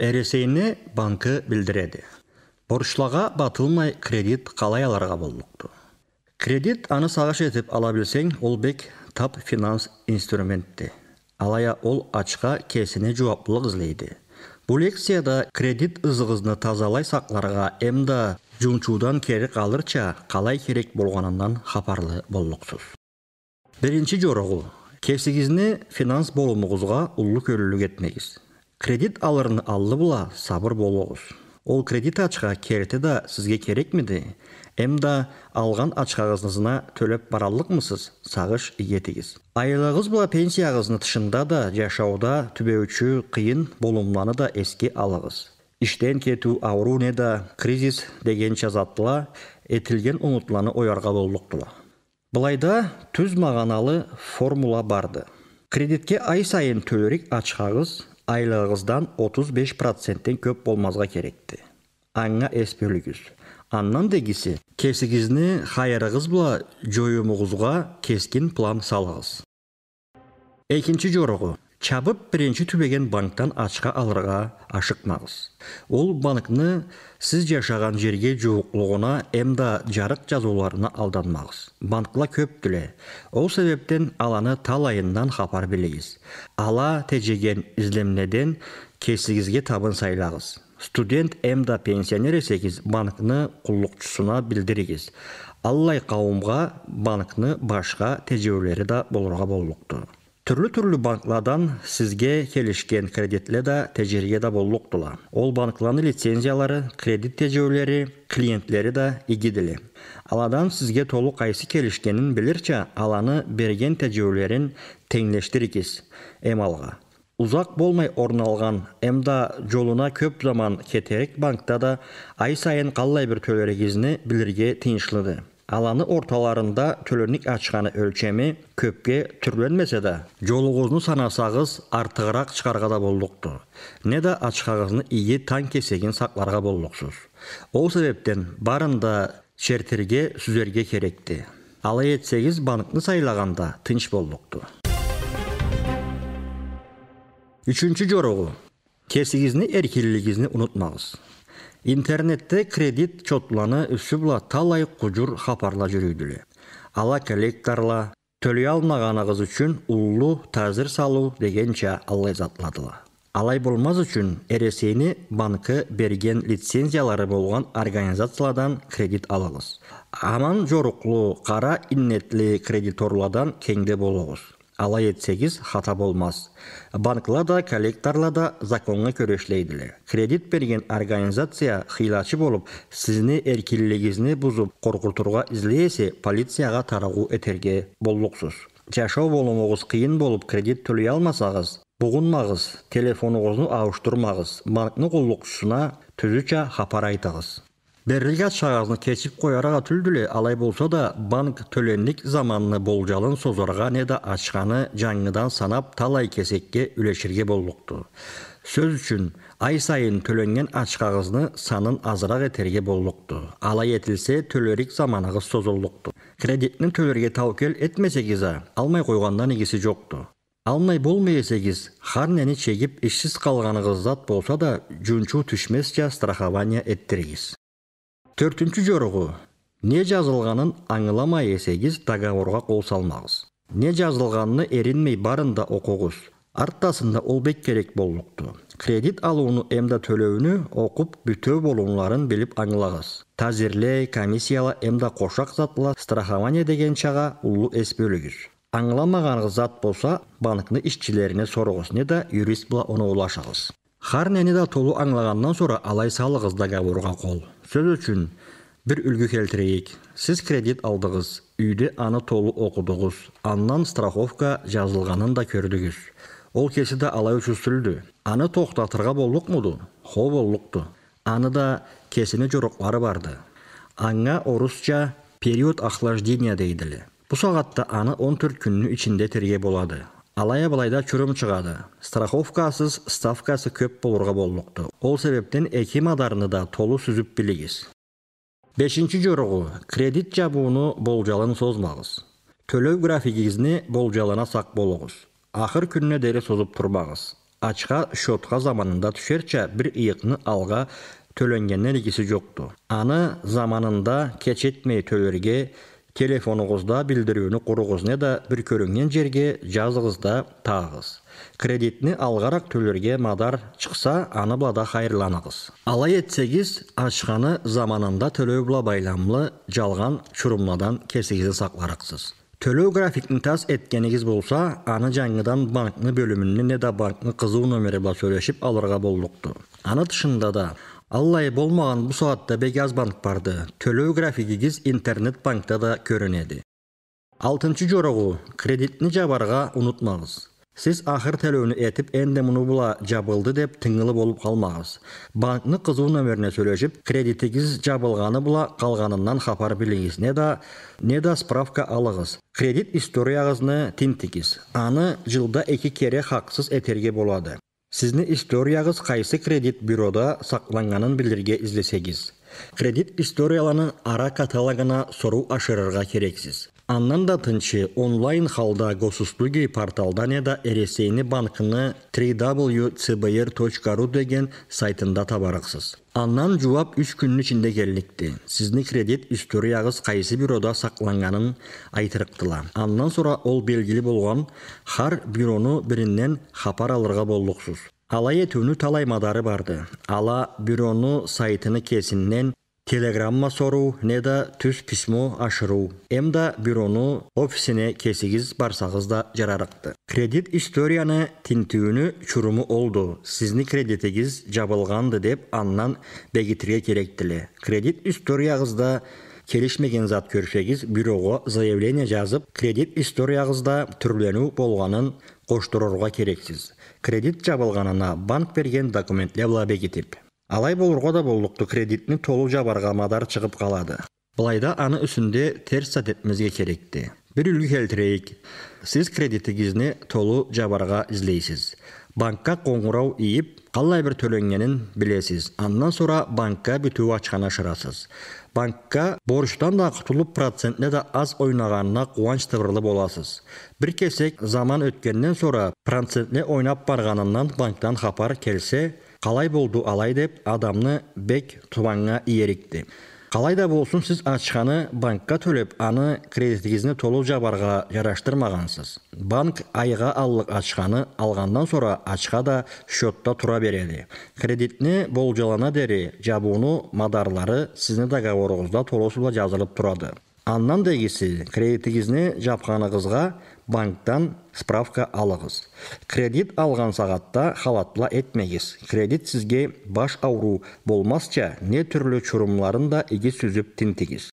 эресейни банкы билдиреди борчлага батылмай кредит қалай аларға болмықты кредит аны сағаш етіп ала билсең ол бек тап финанс инструментті. алая ол ачка кесіне жауаптылық іздейді Бұл лекцияда кредит ызығызны тазалай сақларға эмда жумчуудан керек калырча қалай керек болғанынан хабарлы болдықсыз. Бірінші жорығы кесигизни финанс болумуңузга улуу көрүлүк этмегиз кредит алырын аллы була сабыр болуңуз ол кредит ачка сізге да сизге керекмиди эмда алган төлеп төлөп сағыш сағыш ийетигиз айылыгыз була пенсияңыздын тышында да жашоодо түбөөчү қиын болумланы да эске алыңыз иштен кетүү ауру не да кризис деген жазаттыла этилген умутланы оярга болдықтыла. былайда түз мағаналы формула барды кредитке ай сайын төлөрик ачкагыз айлығыңыздан 35%-тен көп болмазға керекті. Аңа эспелігіз. Аннан дегиси кесігізіні хайырығыз бұла жойымығызға кескен план салығыз. Екінші жорығы, чабып бірінші түбеген банктан ашқа алырға ашықмаңыз ол банкны сіз жашаған жерге жуықлығына эмда жарық жазуларына алданмаңыз банкла көп түле ол себептен аланы талайыннан хабар білейіз ала тежеген излемнеден кесігізге табын сайлағыз студент эмда пенсионер есегіз банкны құлықшысына білдірегіз аллай қауымға банкны башқа тежеулері да болырға боллықты түрлі түрлі банклардан сізге келишкен кредитле да тәжірибе да болуқтыла. ол банклардын лицензиялары кредит тежөөлери клиенттері да игидили аладан сізге толук қайсы келишкенин билирче аланы берген тежөөлөрүн теңдештирикиз эм алга ұзақ болмай орын алған эмда жолуна көп заман кетерек банкта да ай сайын қалай бір төлерегізіні білірге тыйыншылыды аланы орталарында төлөнүк ачканы өлчөмү көпке түрлөнмөсө да жолугузну санасаңыз артығырақ шығарға да болдукту не да ачкагызны ийи таң кесегин сакларга болдуксуз ол себептен барында чертерге сүзерге керекти алай этсеңиз банкны сайлаганда тынч болдукту үчүнчү жоругу кесигизни эркинлигиңизди унутмаңыз интернетте кредит чотланы үсі бұла талай құжыр хапарла жүрүйділі. Ала коллекторла, төлөй алмаганыгыз үчүн уллу тазір салу дегенче алай затладыла. Алай болмаз үчүн эресени банкы берген лицензиялары болған организациялардан кредит алыңыз. Аман жоруклуу кара иннетли кредиторладан кеңде болугуз алай етсеңіз хата болмас банклар да коллекторлар да законға көре кредит берген организация хыйлачы болып сізіне эркинлигиңизди бұзып коркутууга излесе полицияға тарағу этерге боллуксуз жашоо боломуңуз қиын болып кредит төлөй алмасағыз, бұғынмағыз, телефонуңузду ауыштырмағыз банкны куллукчусуна түзүчө хабар айтыңыз берилген чагазны кесіп қойараға түлділі алай болса да банк төленнік заманны болжалын не неді ачканы жаңыдан санап талай кесекке үлешірге болдықты. сөз үшін ай сайын төленген ашқағызны санын азырақ этерге болдықты. алай этилсе төлерік заманыгыз созылдықты. кредитни төлерге таукел этмесеңиз алмай қойғанда негісі жоқты. алмай болмайсегіз нені чегіп ішсіз қалғаныңыз зат болса да жүнчу түшмес жа страхование төртінші жорығы не жазылғанын аңыламай есегіз договорға қол салмағыз не жазылғанына ерінмей барын да оқығыз арттасында олбек керек болукту кредит алууну эмда төлөөнү окуп бүтөө болууларын билип аңлагыз тазирлей комиссияла эмда кошак затла страхование деген чага улу эс бөлүгүз аңыламаганыңыз зат болса банкны ишчилерине сорогуз не да юрист була оны нәне да толу аңлағаннан сора алай салығыз договорға қол. Сөз үшін бір үлгі келтірейік. Сіз кредит алдығыз, үйді аны толу оқыдығыз, аннан страховка жазылғанын да көрдігіз. Ол де алай үшістілді. Аны тоқтатырға болдық мұды? Хо болдықты. Аны да кесіні жұрықлары барды. Аңа орысша период охлаждения дейділі. Бұл сағатта аны 14 күннің ішінде терге болады алая былайда чүрім шығады страховкасыз ставкасы көп болырға боллықты ол себептен эки мадарыны да толу сүзіп білігіз. бешинчи жоругу кредит жабууну болжалын созмагыз төлөө графигиңизни болжалына сақ болуңуз Ақыр күнүнө дери созып турбагыз ачка шотқа заманында түшерче бір ыйыкны алға төлөнгенден икиси жокту аны заманында кечетмей төлерге, телефонуңузда билдирүүнү құрығызне да бір көрүнгөн жерге жазығызда тағыз. кредитни алғарақ түлерге мадар шықса, аны бада кайырланыгыз алай әтсегіз, ашқаны заманында түлі бұла байламлы жалған шұрымладан кесегізі сақларықсыз. төлөө графикин тас әткенегіз болса аны жаңыдан банктын не да банкны кызуу номери бас сүйлөшүп алырға болдықты. аны тышында да аллай болмаған бұ сағатта аз банк барды төлеу графигигиз интернет банкта да көрінеді Алтыншы жорогу кредитні жабарға ұнытмағыз. Сіз ақыр төлөөнү этип әнді мұны бұла жабылды деп тыңылы болып қалмағыз. Банкны қызу номерине сүйлөшүп кредитігіз жабылғаны бұла калганынан хабар білігіз. не да справка алығыз, кредит историяңызны тинтигиз аны жылда эки кере хаксыз этерге болады Сізні историяңыз қайсы кредит бюрода сақланғанын білдірге іздесегіз. Кредит историяланын ара каталогына сору ашырырға керексіз. Аннан да тынчы онлайн халда госуслуги порталдан еда Эресейни банкыны www.cbr.ru деген сайтында табарықсыз. Аннан жуап үш күннің ішінде келдікті. Сіздің кредит үстөрияғыз қайсы бюрода сақланғанын айтырықтыла. Аннан сұра ол белгілі болған хар бюроны бірінден хапар алырға болдықсыз. Алай етуіні талай мадары барды. Ала бюроны сайтыны кесіннен соруу не да түз письмо ашыруу да бюрону офисине кесигиз барсагыз да жарарыкты кредит историяны тинтүүнү чуруму олду сиздин кредитиңиз жабылганды деп андан бегитирге керек эле кредит историягызда келишмеген зат көрсөңүз бюрого заявление жазып кредит историягызда түрлөнүү болгонун коштурууга керексиз кредит жабылганына банк берген лебла бекитип алай болырға да болдықты толу жабарға мадар шығып қалады. былайда аны үсінде терс адетимизге керекти бир үлгү келтирейик сіз кредитіңізді толу жабарға издейсиз Банкқа қоңырау иіп, қалай бір төленгенін білесіз андан сұра банкка бүтүү ачкан ашырасыз банкка борыштан да құтылып процентіне да аз ойнағанына кубанч тыбырлы боласыз Бір кесек заман өткеннен сора процентне ойнап барғанынан банктан хабар келсе қалай болды алай деп адамны бек иерікті. Қалай да болсын сіз ачканы банкқа төлеп аны кредитіңізді толуу жабарға жараштырмағансыз. банк айға аллық ачканы алғандан сора ашқа да счетта тұра береді кредитни болжалана дери жабууну мадарлары сиздин договоруңузда толуусу жазылып тұрады андан кесе кредитіңізді жапканыңызга банктан справка алыңыз кредит алған сағатта халатла этмегиз кредит сізге баш ауру болмасча не түрлі чурумларын да иги сүзүп тинтигиз